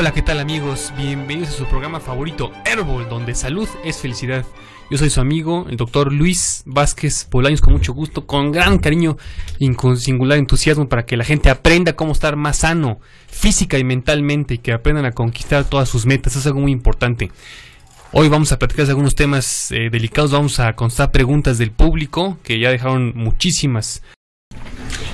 Hola, ¿qué tal amigos? Bienvenidos a su programa favorito, Herbol, donde salud es felicidad. Yo soy su amigo, el doctor Luis Vázquez Bolaños, con mucho gusto, con gran cariño y con singular entusiasmo para que la gente aprenda cómo estar más sano física y mentalmente y que aprendan a conquistar todas sus metas. es algo muy importante. Hoy vamos a platicar de algunos temas eh, delicados, vamos a constar preguntas del público que ya dejaron muchísimas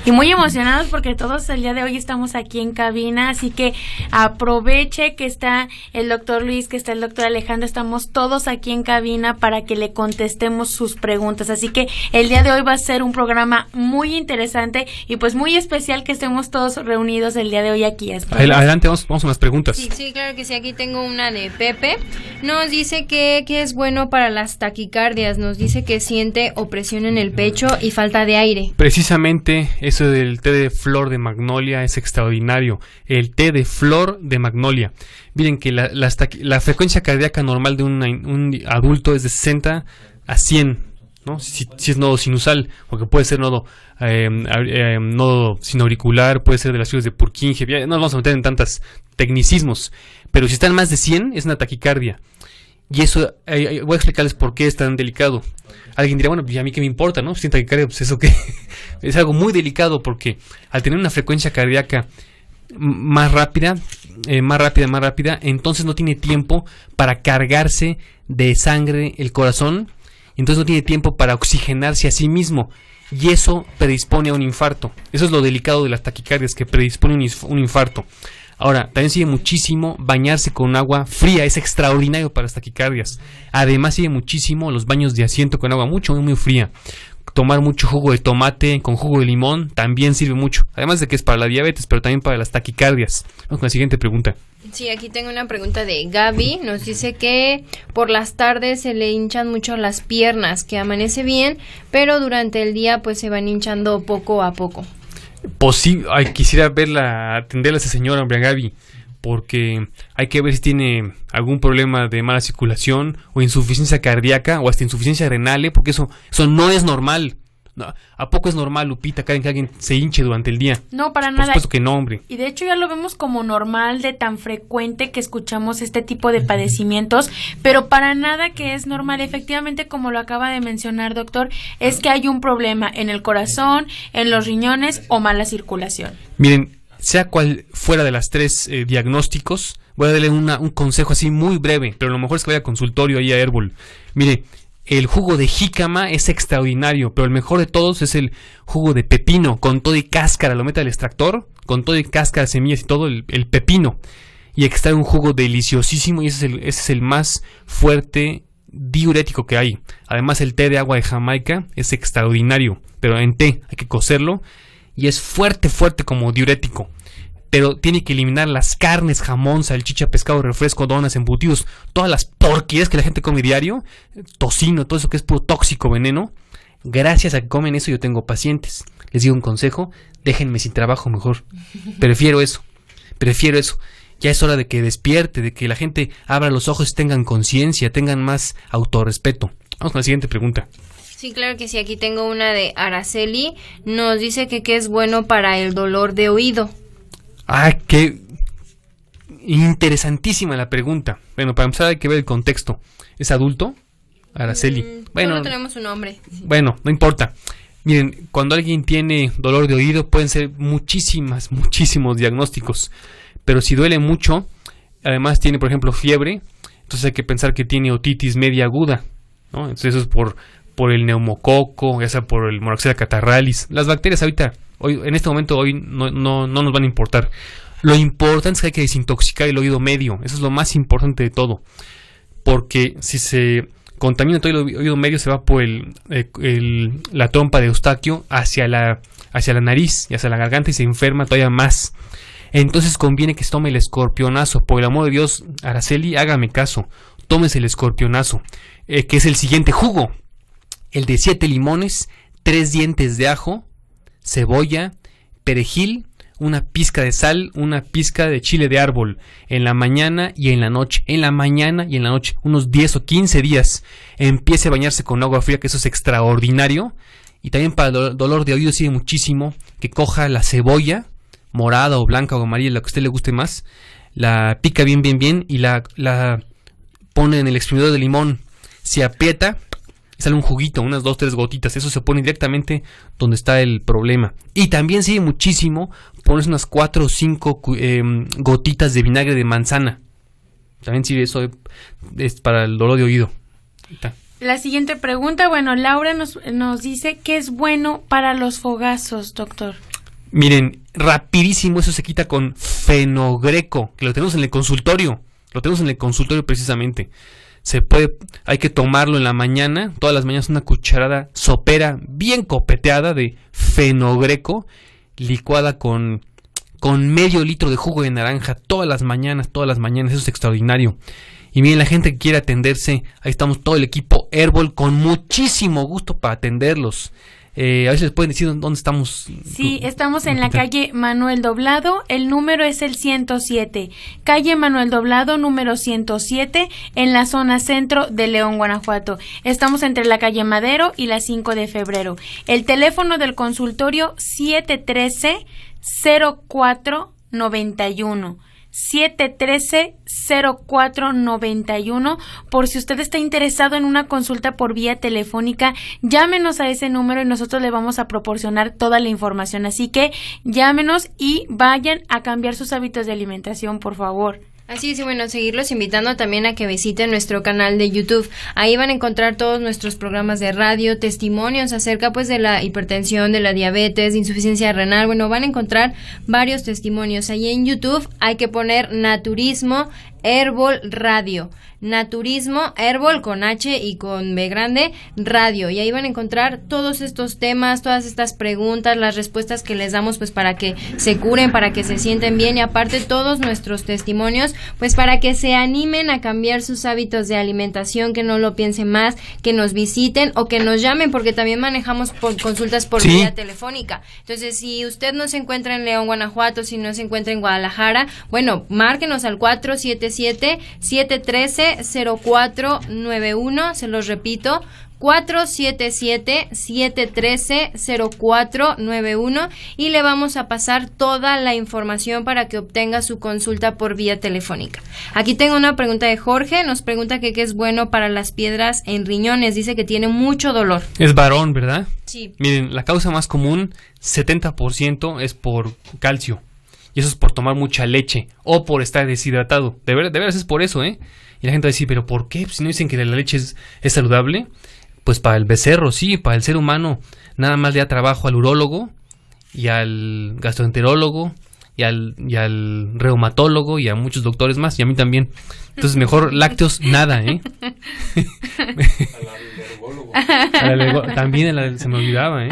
y muy emocionados porque todos el día de hoy estamos aquí en cabina, así que aproveche que está el doctor Luis, que está el doctor Alejandro, estamos todos aquí en cabina para que le contestemos sus preguntas. Así que el día de hoy va a ser un programa muy interesante y pues muy especial que estemos todos reunidos el día de hoy aquí. Adelante, vamos, vamos a unas preguntas. Sí, sí, claro que sí, aquí tengo una de Pepe. Nos dice que, que es bueno para las taquicardias, nos dice que siente opresión en el pecho y falta de aire. Precisamente es del té de flor de magnolia es extraordinario. El té de flor de magnolia. Miren que la, frecuencia cardíaca normal de un, adulto es de 60 a 100, ¿no? Si, es nodo sinusal, porque puede ser nodo, eh, eh, nodo sinauricular, puede ser de las fibras de Purkinje, no nos vamos a meter en tantas tecnicismos, pero si están más de 100 es una taquicardia. Y eso, eh, eh, voy a explicarles por qué es tan delicado. Alguien dirá, bueno, pues, ¿y a mí qué me importa, no? Sienta taquicardia, pues eso que es algo muy delicado porque al tener una frecuencia cardíaca más rápida, eh, más rápida, más rápida, entonces no tiene tiempo para cargarse de sangre el corazón, entonces no tiene tiempo para oxigenarse a sí mismo y eso predispone a un infarto. Eso es lo delicado de las taquicardias, que predispone un infarto. Ahora, también sigue muchísimo bañarse con agua fría, es extraordinario para las taquicardias. Además sigue muchísimo los baños de asiento con agua mucho, muy, muy fría. Tomar mucho jugo de tomate con jugo de limón también sirve mucho. Además de que es para la diabetes, pero también para las taquicardias. Vamos con la siguiente pregunta. Sí, aquí tengo una pregunta de Gaby. Nos dice que por las tardes se le hinchan mucho las piernas, que amanece bien, pero durante el día pues se van hinchando poco a poco posible. Quisiera verla, a esa señora, hombre, porque hay que ver si tiene algún problema de mala circulación o insuficiencia cardíaca o hasta insuficiencia renal, eh, porque eso, eso no es normal. ¿A poco es normal, Lupita, que alguien se hinche durante el día? No, para nada. Por que no, hombre. Y de hecho ya lo vemos como normal, de tan frecuente que escuchamos este tipo de padecimientos, pero para nada que es normal. Efectivamente, como lo acaba de mencionar, doctor, es que hay un problema en el corazón, en los riñones o mala circulación. Miren, sea cual fuera de las tres eh, diagnósticos, voy a darle un consejo así muy breve, pero a lo mejor es que vaya a consultorio ahí a Herbol. Mire, el jugo de jícama es extraordinario, pero el mejor de todos es el jugo de pepino, con todo y cáscara, lo mete al extractor, con todo y cáscara, semillas y todo, el, pepino. Y extrae un jugo deliciosísimo y ese es, el, ese es el más fuerte diurético que hay. Además el té de agua de Jamaica es extraordinario, pero en té hay que cocerlo y es fuerte, fuerte como diurético pero tiene que eliminar las carnes, jamón, salchicha, pescado, refresco, donas, embutidos, todas las porquerías que la gente come diario, tocino, todo eso que es puro tóxico, veneno. Gracias a que comen eso yo tengo pacientes. Les digo un consejo, déjenme sin trabajo mejor. Prefiero eso. Prefiero eso. Ya es hora de que despierte, de que la gente abra los ojos, tengan conciencia, tengan más autorrespeto. Vamos con la siguiente pregunta. Sí, claro que sí. Aquí tengo una de Araceli. Nos dice que qué es bueno para el dolor de oído. Ah, qué interesantísima la pregunta. Bueno, para empezar hay que ver el contexto. ¿Es adulto? Araceli. Mm, bueno, no tenemos un nombre. Bueno, no importa. Miren, cuando alguien tiene dolor de oído pueden ser muchísimas, muchísimos diagnósticos. Pero si duele mucho, además tiene, por ejemplo, fiebre, entonces hay que pensar que tiene otitis media aguda. ¿no? Entonces eso es por, por el neumococo, ya sea por el moraxella catarralis. Las bacterias ahorita en este momento hoy no, nos van a importar. Lo importante es que hay que desintoxicar el oído medio. Eso es lo más importante de todo. Porque si se contamina todo el oído medio, se va por eh, el, la trompa de Eustaquio hacia la, hacia la nariz y hacia la garganta y se enferma todavía más. Entonces conviene que se tome el escorpionazo. Por el amor de Dios, Araceli, hágame caso. Tómese el escorpionazo, eh, que es el siguiente jugo. El de 7 limones, 3 dientes de ajo, cebolla, perejil, una pizca de sal, una pizca de chile de árbol en la mañana y en la noche, en la mañana y en la noche, unos 10 o 15 días, empiece a bañarse con agua fría, que eso es extraordinario. Y también para el dolor de oído sirve muchísimo que coja la cebolla, morada o blanca o amarilla, la que a usted le guste más, la pica bien, bien, bien y la, la pone en el exprimidor de limón, se aprieta sale un juguito, unas dos, tres gotitas. Eso se pone directamente donde está el problema. Y también sirve muchísimo pones unas cuatro o cinco em, gotitas de vinagre de manzana. También sirve eso eh, es para el dolor de oído. La siguiente pregunta, bueno, Laura nos, nos dice que es bueno para los fogazos, doctor. Miren, rapidísimo eso se quita con fenogreco, que lo tenemos en el consultorio. Lo tenemos en el consultorio precisamente puede, hay que tomarlo en la mañana, todas las mañanas una cucharada sopera bien copeteada de fenogreco, licuada con, con medio litro de jugo de naranja todas las mañanas, todas las mañanas, eso es extraordinario. Y miren, la gente que quiere atenderse, ahí estamos todo el equipo Herbol con muchísimo gusto para atenderlos. Eh, a veces pueden decir dónde estamos. Sí, estamos en la calle Manuel Doblado, el número es el 107. Calle Manuel Doblado, número 107, en la zona centro de León, Guanajuato. Estamos entre la calle Madero y la 5 de febrero. El teléfono del consultorio 713 0491. 713-0491. Por si usted está interesado en una consulta por vía telefónica, llámenos a ese número y nosotros le vamos a proporcionar toda la información. Así que llámenos y vayan a cambiar sus hábitos de alimentación, por favor. Así es, y bueno, seguirlos invitando también a que visiten nuestro canal de YouTube. Ahí van a encontrar todos nuestros programas de radio, testimonios acerca pues de la hipertensión, de la diabetes, de insuficiencia renal. Bueno, van a encontrar varios testimonios. Ahí en YouTube hay que poner naturismo Herbol Radio. Naturismo, Herbol con H y con B grande, Radio. Y ahí van a encontrar todos estos temas, todas estas preguntas, las respuestas que les damos pues para que se curen, para que se sienten bien y aparte todos nuestros testimonios pues para que se animen a cambiar sus hábitos de alimentación, que no lo piensen más, que nos visiten o que nos llamen porque también manejamos consultas por vía telefónica. Entonces, si usted no se encuentra en León, Guanajuato, si no se encuentra en Guadalajara, bueno, márquenos al 475 477-713-0491. Se los repito. 477-713-0491 y le vamos a pasar toda la información para que obtenga su consulta por vía telefónica. Aquí tengo una pregunta de Jorge, nos pregunta que qué es bueno para las piedras en riñones, dice que tiene mucho dolor. Es varón, ¿verdad? Sí. Miren, la causa más común, 70% es por calcio. Y eso es por tomar mucha leche o por estar deshidratado. De, de veras es por eso, ¿eh? Y la gente va a decir, ¿pero por qué? Pues, si no dicen que la leche es, saludable. Pues para el becerro, sí, para el ser humano. Nada más le da trabajo al urólogo y al gastroenterólogo y al, reumatólogo y a muchos doctores más y a mí también. Entonces, mejor lácteos, nada, ¿eh? También se me olvidaba, ¿eh?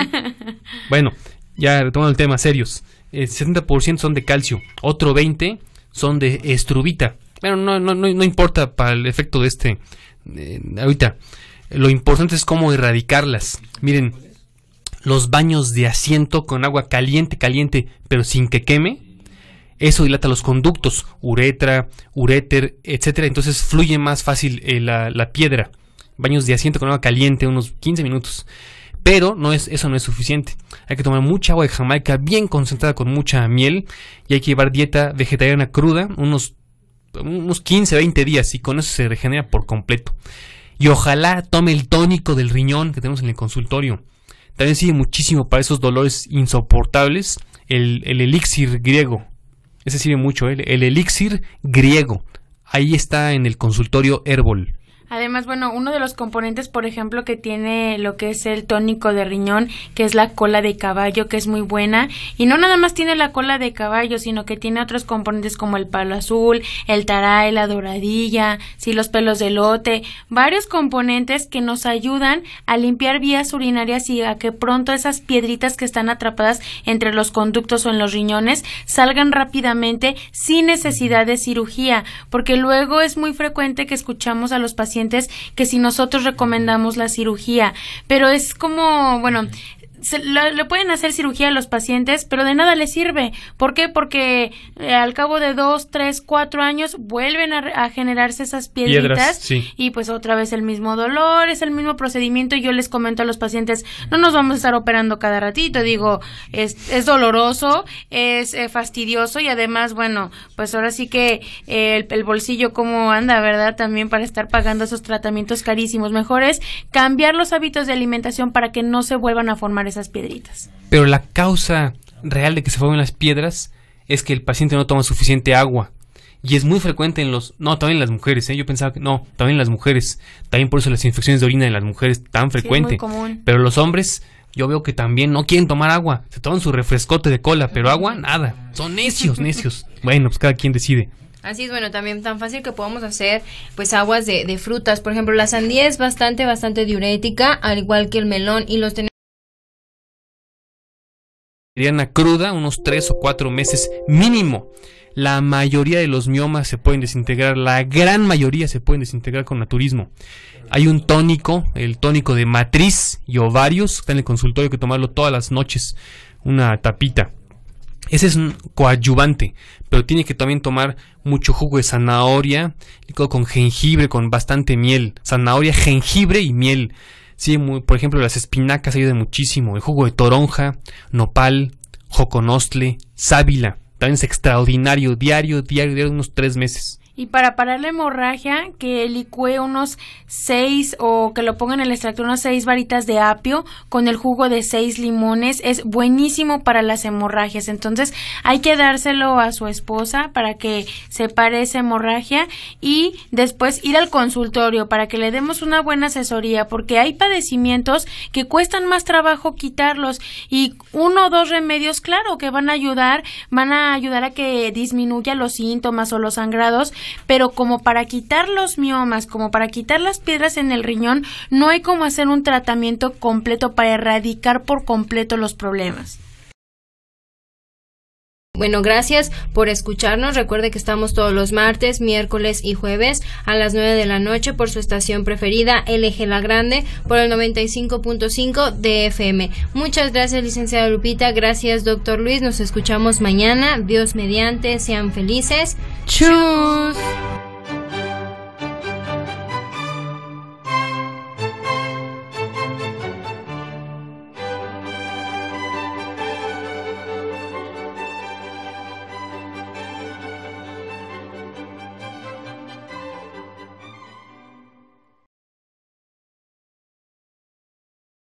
Bueno, ya retomando el tema, serios el eh, 70% son de calcio, otro 20% son de estrubita. pero no, no, no, importa para el efecto de este eh, ahorita. Lo importante es cómo erradicarlas. Miren, los baños de asiento con agua caliente, caliente, pero sin que queme. Eso dilata los conductos, uretra, uréter, etcétera. Entonces fluye más fácil eh, la, la piedra. Baños de asiento con agua caliente, unos 15 minutos pero no es, eso no es suficiente. Hay que tomar mucha agua de Jamaica bien concentrada con mucha miel y hay que llevar dieta vegetariana cruda unos, unos 15, 20 días y con eso se regenera por completo. Y ojalá tome el tónico del riñón que tenemos en el consultorio. También sirve muchísimo para esos dolores insoportables el, elixir griego. Ese sirve mucho, el elixir griego. Ahí está en el consultorio Herbol. Además, bueno, uno de los componentes, por ejemplo, que tiene lo que es el tónico de riñón, que es la cola de caballo, que es muy buena. Y no nada más tiene la cola de caballo, sino que tiene otros componentes como el palo azul, el taray, la doradilla, sí, los pelos de lote, varios componentes que nos ayudan a limpiar vías urinarias y a que pronto esas piedritas que están atrapadas entre los conductos o en los riñones salgan rápidamente sin necesidad de cirugía, porque luego es muy frecuente que escuchamos a los pacientes que si nosotros recomendamos la cirugía. Pero es como, bueno, le pueden hacer cirugía a los pacientes, pero de nada les sirve. ¿Por qué? Porque eh, al cabo de dos, tres, cuatro años vuelven a, generarse esas piedritas y pues otra vez el mismo dolor, es el mismo procedimiento. yo les comento a los pacientes, no nos vamos a estar operando cada ratito. Digo, es, doloroso, es eh, fastidioso y además, bueno, pues ahora sí que eh, el, el bolsillo cómo anda, ¿verdad? También para estar pagando esos tratamientos carísimos. Mejor es cambiar los hábitos de alimentación para que no se vuelvan a formar esas piedritas. Pero la causa real de que se formen las piedras es que el paciente no toma suficiente agua. Y es muy frecuente en los... No, también en las mujeres, ¿eh? Yo pensaba que no, también en las mujeres. También por eso las infecciones de orina en las mujeres tan frecuente. Pero los hombres, yo veo que también no quieren tomar agua. Se toman su refrescote de cola, pero agua, nada. Son necios, necios. Bueno, pues cada quien decide. Así es, bueno, también tan fácil que podamos hacer pues aguas de, de frutas. Por ejemplo, la sandía es bastante, bastante diurética, al igual que el melón y los tenemos una cruda, unos 3 o 4 meses mínimo. La mayoría de los miomas se pueden desintegrar, la gran mayoría se pueden desintegrar con naturismo. Hay un tónico, el tónico de matriz y ovarios, está en el consultorio que tomarlo todas las noches, una tapita. Ese es un coadyuvante, pero tiene que también tomar mucho jugo de zanahoria, con jengibre, con bastante miel. Zanahoria, jengibre y miel. Sí, por ejemplo, las espinacas ayudan muchísimo. El jugo de toronja, nopal, joconostle, sábila. También es extraordinario, diario, diario, diario, unos tres meses. Y para parar la hemorragia, que licue unos seis o que lo pongan en el extracto unas seis varitas de apio con el jugo de seis limones. Es buenísimo para las hemorragias. Entonces hay que dárselo a su esposa para que se pare esa hemorragia y después ir al consultorio para que le demos una buena asesoría porque hay padecimientos que cuestan más trabajo quitarlos y uno o dos remedios, claro, que van a ayudar, van a ayudar a que disminuya los síntomas o los sangrados pero como para quitar los miomas, como para quitar las piedras en el riñón, no hay como hacer un tratamiento completo para erradicar por completo los problemas. Bueno, gracias por escucharnos. Recuerde que estamos todos los martes, miércoles y jueves a las 9 de la noche por su estación preferida, LG La Grande, por el 95.5 de FM. Muchas gracias, licenciada Lupita. Gracias, doctor Luis. Nos escuchamos mañana. Dios mediante. Sean felices. Chus.